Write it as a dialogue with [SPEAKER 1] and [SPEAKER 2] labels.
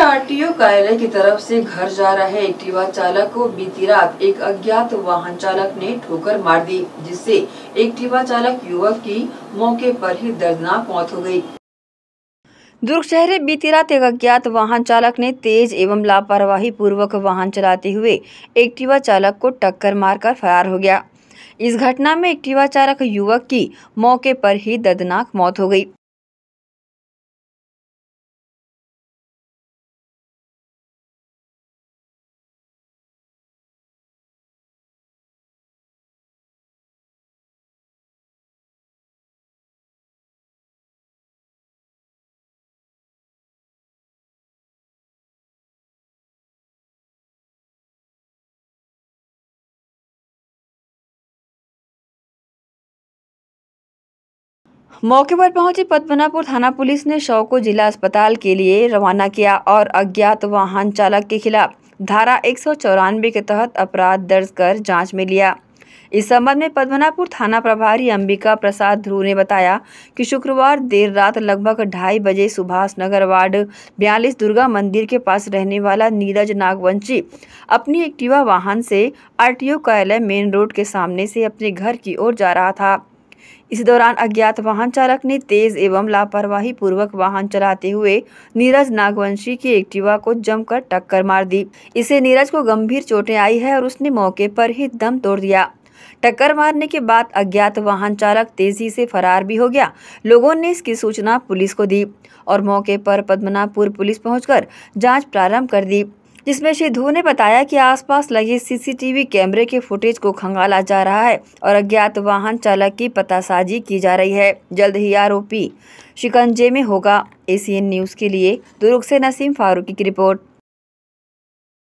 [SPEAKER 1] RTO कार्यालय की तरफ से घर जा रहे एक्टिवा चालक को बीती रात एक अज्ञात वाहन चालक ने ठोकर मार दी जिससे एक्टिवा चालक युवक की मौके पर ही दर्दनाक मौत हो गई।
[SPEAKER 2] दुर्ग शहर बीती रात एक अज्ञात वाहन चालक ने तेज एवं लापरवाही पूर्वक वाहन चलाते हुए एक्टिवा चालक
[SPEAKER 3] को टक्कर मारकर फरार हो गया इस घटना में एक्टिवा चालक युवक की मौके पर ही दर्दनाक मौत हो गयी मौके पर पहुंची पद्मनापुर थाना पुलिस ने शव को जिला अस्पताल के लिए रवाना
[SPEAKER 2] किया और अज्ञात वाहन चालक के खिलाफ धारा एक के तहत अपराध दर्ज कर जांच में लिया इस संबंध में पद्मनापुर थाना प्रभारी अंबिका प्रसाद ध्रुव ने बताया कि शुक्रवार देर रात लगभग ढाई बजे सुभाष नगर वार्ड बयालीस दुर्गा मंदिर के पास रहने वाला नीरज नागवंशी अपनी एक्टिवा वाहन से आरटीओ कार्यालय मेन रोड के सामने से अपने घर की ओर जा रहा था इस दौरान अज्ञात वाहन चालक ने तेज एवं लापरवाही पूर्वक वाहन चलाते हुए नीरज नागवंशी की एक्टिवा को जमकर टक्कर मार दी इससे नीरज को गंभीर चोटें आई है और उसने मौके पर ही दम तोड़ दिया टक्कर मारने के बाद अज्ञात वाहन चालक तेजी से फरार भी हो गया लोगों ने इसकी सूचना पुलिस को दी और मौके पर पद्मनापुर पुलिस पहुंचकर जांच प्रारंभ कर दी जिसमें श्री धू ने बताया कि आसपास लगे सीसीटीवी कैमरे के फुटेज को खंगाला जा रहा है और अज्ञात वाहन चालक की पतासाजी की जा रही
[SPEAKER 3] है जल्द ही आरोपी शिकंजे में होगा एसीएन न्यूज़ के लिए दुर्ग से नसीम फारूकी की रिपोर्ट